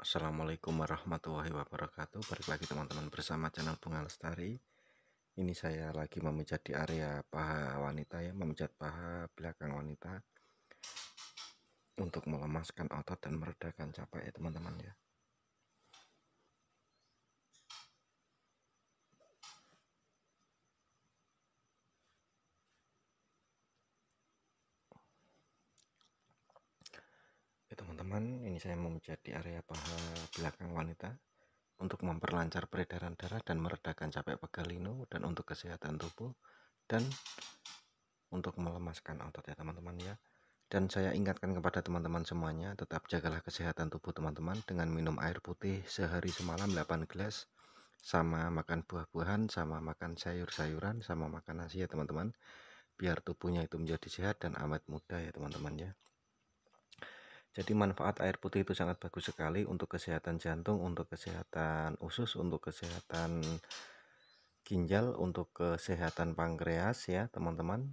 Assalamualaikum warahmatullahi wabarakatuh Balik lagi teman-teman bersama channel Bunga Lestari Ini saya lagi memijat di area paha wanita ya Memijat paha belakang wanita Untuk melemaskan otot dan meredakan capek ya teman-teman ya teman-teman ini saya mau menjadi area paha belakang wanita untuk memperlancar peredaran darah dan meredakan capek pegalino dan untuk kesehatan tubuh dan untuk melemaskan otot ya teman-teman ya dan saya ingatkan kepada teman-teman semuanya tetap jagalah kesehatan tubuh teman-teman dengan minum air putih sehari semalam 8 gelas sama makan buah-buahan, sama makan sayur-sayuran, sama makan nasi ya teman-teman. Biar tubuhnya itu menjadi sehat dan amat muda ya teman-teman ya. Jadi manfaat air putih itu sangat bagus sekali untuk kesehatan jantung, untuk kesehatan usus, untuk kesehatan ginjal, untuk kesehatan pankreas ya teman-teman.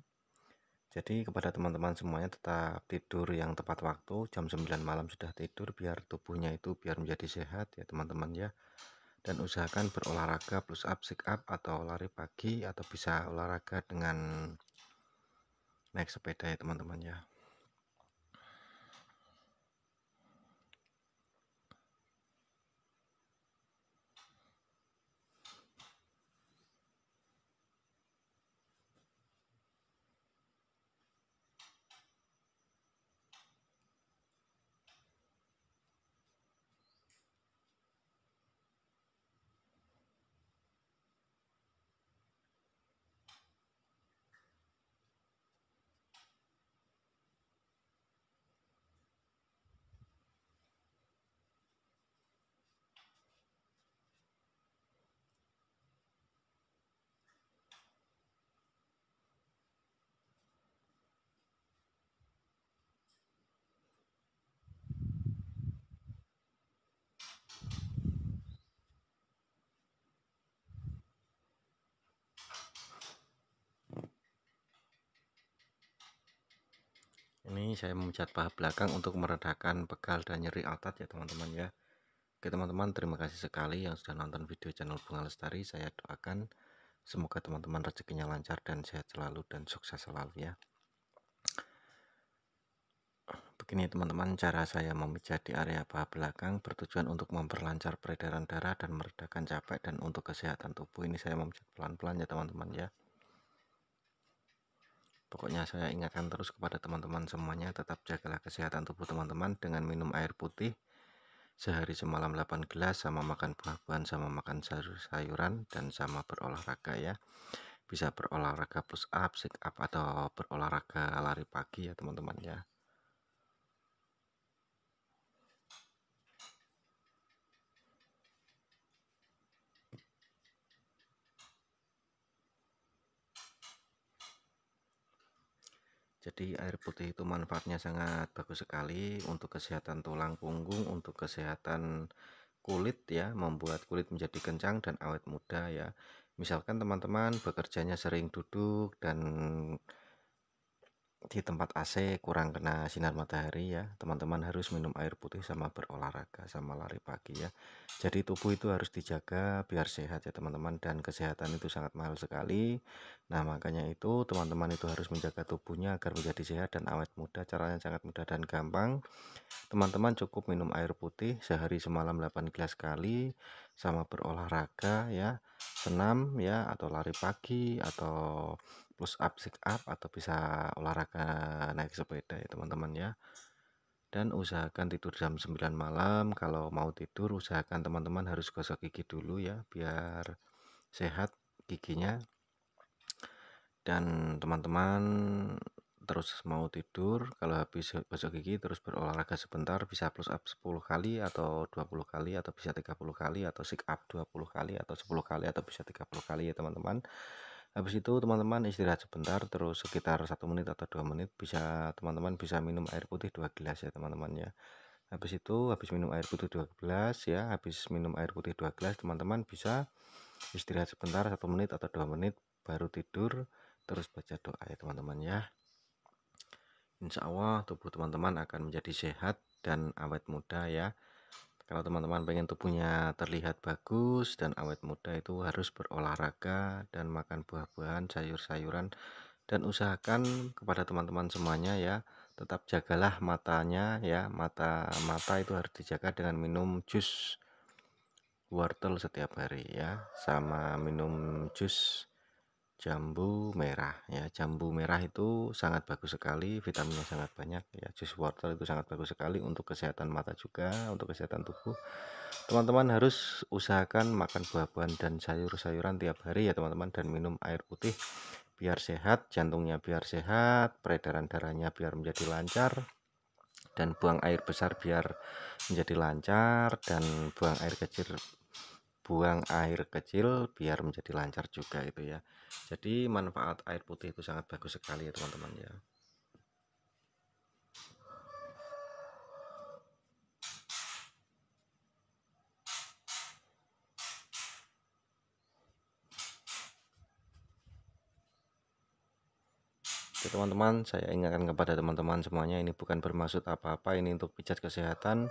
Jadi kepada teman-teman semuanya tetap tidur yang tepat waktu, jam 9 malam sudah tidur biar tubuhnya itu biar menjadi sehat ya teman-teman ya. Dan usahakan berolahraga plus up, sit up atau lari pagi atau bisa olahraga dengan naik sepeda ya teman-teman ya. ini saya memecat paha belakang untuk meredakan pegal dan nyeri otot ya teman-teman ya Oke teman-teman terima kasih sekali yang sudah nonton video channel Bunga Lestari saya doakan semoga teman-teman rezekinya lancar dan sehat selalu dan sukses selalu ya Begini teman-teman cara saya memijat di area paha belakang bertujuan untuk memperlancar peredaran darah dan meredakan capek dan untuk kesehatan tubuh ini saya memijat pelan-pelan ya teman-teman ya Pokoknya saya ingatkan terus kepada teman-teman semuanya tetap jagalah kesehatan tubuh teman-teman dengan minum air putih sehari semalam 8 gelas sama makan buah-buahan sama makan sayur-sayuran dan sama berolahraga ya. Bisa berolahraga push up, sit up atau berolahraga lari pagi ya teman-teman ya. Jadi air putih itu manfaatnya sangat bagus sekali untuk kesehatan tulang punggung, untuk kesehatan kulit ya, membuat kulit menjadi kencang dan awet muda ya. Misalkan teman-teman bekerjanya sering duduk dan di tempat AC kurang kena sinar matahari ya teman-teman harus minum air putih sama berolahraga sama lari pagi ya jadi tubuh itu harus dijaga biar sehat ya teman-teman dan kesehatan itu sangat mahal sekali nah makanya itu teman-teman itu harus menjaga tubuhnya agar menjadi sehat dan awet muda caranya sangat mudah dan gampang teman-teman cukup minum air putih sehari semalam 8 gelas kali sama berolahraga ya senam ya atau lari pagi atau push up sit up atau bisa olahraga naik sepeda ya teman-teman ya dan usahakan tidur jam 9 malam kalau mau tidur usahakan teman-teman harus gosok gigi dulu ya biar sehat giginya dan teman-teman terus mau tidur kalau habis gosok gigi terus berolahraga sebentar bisa plus up 10 kali atau 20 kali atau bisa 30 kali atau sit up 20 kali atau 10 kali atau bisa 30 kali ya teman-teman habis itu teman-teman istirahat sebentar terus sekitar satu menit atau dua menit bisa teman-teman bisa minum air putih dua gelas ya teman-teman ya habis itu habis minum air putih dua gelas ya habis minum air putih dua gelas teman-teman bisa istirahat sebentar satu menit atau dua menit baru tidur terus baca doa ya teman-teman ya Insya Allah tubuh teman-teman akan menjadi sehat dan awet muda ya kalau teman-teman pengen tubuhnya terlihat bagus dan awet muda itu harus berolahraga dan makan buah-buahan, sayur-sayuran dan usahakan kepada teman-teman semuanya ya tetap jagalah matanya ya mata mata itu harus dijaga dengan minum jus wortel setiap hari ya sama minum jus jambu merah ya jambu merah itu sangat bagus sekali vitaminnya sangat banyak ya jus wortel itu sangat bagus sekali untuk kesehatan mata juga untuk kesehatan tubuh teman-teman harus usahakan makan buah-buahan dan sayur-sayuran tiap hari ya teman-teman dan minum air putih biar sehat jantungnya biar sehat peredaran darahnya biar menjadi lancar dan buang air besar biar menjadi lancar dan buang air kecil buang air kecil biar menjadi lancar juga itu ya jadi manfaat air putih itu sangat bagus sekali ya teman-teman ya Oke teman-teman, saya ingatkan kepada teman-teman semuanya ini bukan bermaksud apa-apa, ini untuk pijat kesehatan,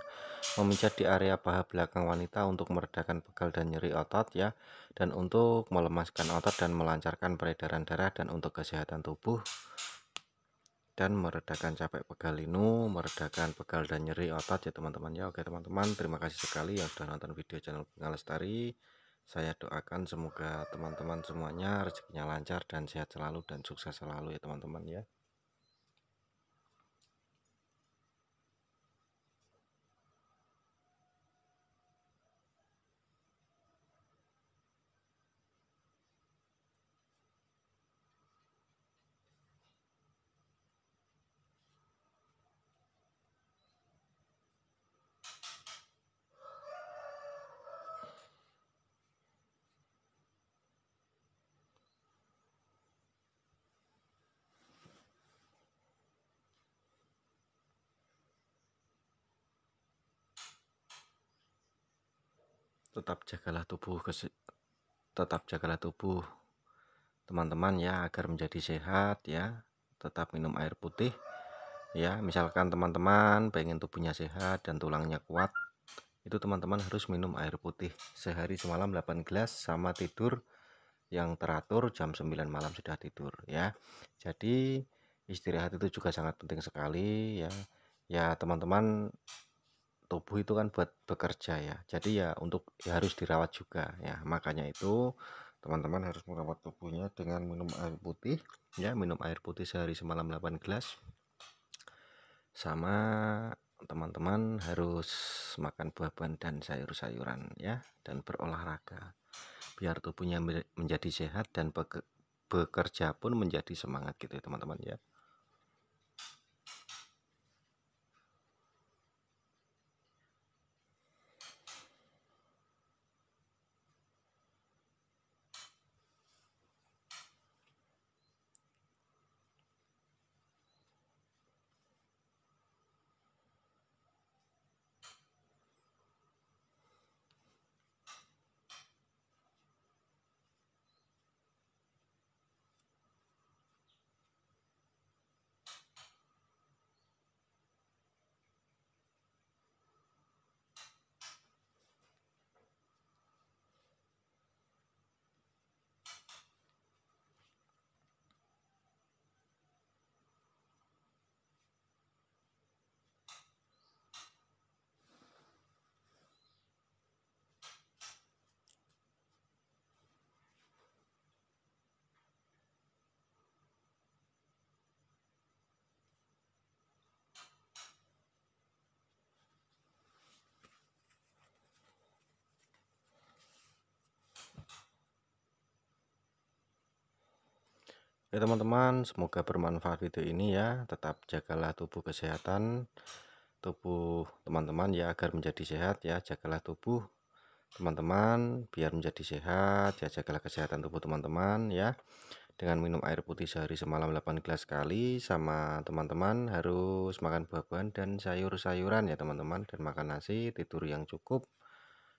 memijat di area paha belakang wanita untuk meredakan pegal dan nyeri otot ya, dan untuk melemaskan otot dan melancarkan peredaran darah dan untuk kesehatan tubuh dan meredakan capek pegal linu, meredakan pegal dan nyeri otot ya teman-teman ya. Oke teman-teman, terima kasih sekali yang sudah nonton video channel Bunga Lestari saya doakan semoga teman-teman semuanya rezekinya lancar dan sehat selalu dan sukses selalu ya teman-teman ya tetap jagalah tubuh tetap jagalah tubuh teman-teman ya agar menjadi sehat ya tetap minum air putih ya misalkan teman-teman pengen tubuhnya sehat dan tulangnya kuat itu teman-teman harus minum air putih sehari semalam 8 gelas sama tidur yang teratur jam 9 malam sudah tidur ya jadi istirahat itu juga sangat penting sekali ya ya teman-teman tubuh itu kan buat bekerja ya jadi ya untuk ya harus dirawat juga ya makanya itu teman-teman harus merawat tubuhnya dengan minum air putih ya minum air putih sehari semalam 8 gelas sama teman-teman harus makan buah-buahan dan sayur-sayuran ya dan berolahraga biar tubuhnya menjadi sehat dan bekerja pun menjadi semangat gitu ya teman-teman ya Oke teman-teman, semoga bermanfaat video ini ya. Tetap jagalah tubuh kesehatan tubuh teman-teman ya agar menjadi sehat ya. Jagalah tubuh teman-teman biar menjadi sehat ya. Jagalah kesehatan tubuh teman-teman ya. Dengan minum air putih sehari semalam 8 gelas sekali sama teman-teman harus makan buah-buahan dan sayur-sayuran ya teman-teman dan makan nasi, tidur yang cukup,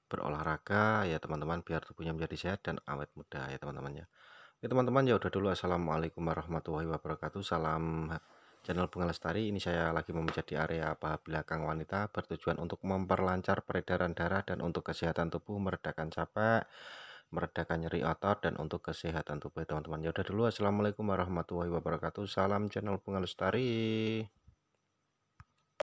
berolahraga ya teman-teman biar tubuhnya menjadi sehat dan awet muda ya teman-teman ya. Oke teman-teman ya udah dulu Assalamualaikum warahmatullahi wabarakatuh Salam channel Bunga Lestari Ini saya lagi memijat di area paha belakang wanita Bertujuan untuk memperlancar peredaran darah Dan untuk kesehatan tubuh Meredakan capek Meredakan nyeri otot Dan untuk kesehatan tubuh teman-teman Ya udah dulu Assalamualaikum warahmatullahi wabarakatuh Salam channel Bunga Lestari